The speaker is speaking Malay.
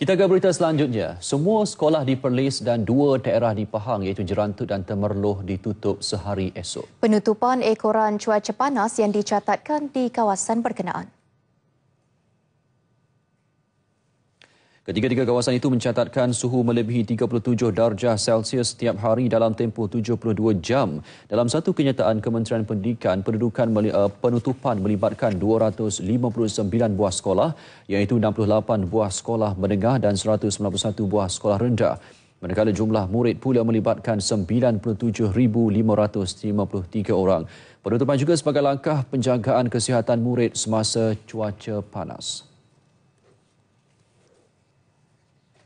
Kita ke berita selanjutnya. Semua sekolah di Perlis dan dua daerah di Pahang iaitu Jerantut dan Temerloh ditutup sehari esok. Penutupan ekoran cuaca panas yang dicatatkan di kawasan berkenaan. Ketiga-tiga kawasan itu mencatatkan suhu melebihi 37 darjah Celsius setiap hari dalam tempoh 72 jam. Dalam satu kenyataan Kementerian Pendidikan, pendudukan eh, penutupan melibatkan 259 buah sekolah iaitu 68 buah sekolah menengah dan 191 buah sekolah rendah. Manakala jumlah murid pula melibatkan 97,553 orang. Penutupan juga sebagai langkah penjagaan kesihatan murid semasa cuaca panas.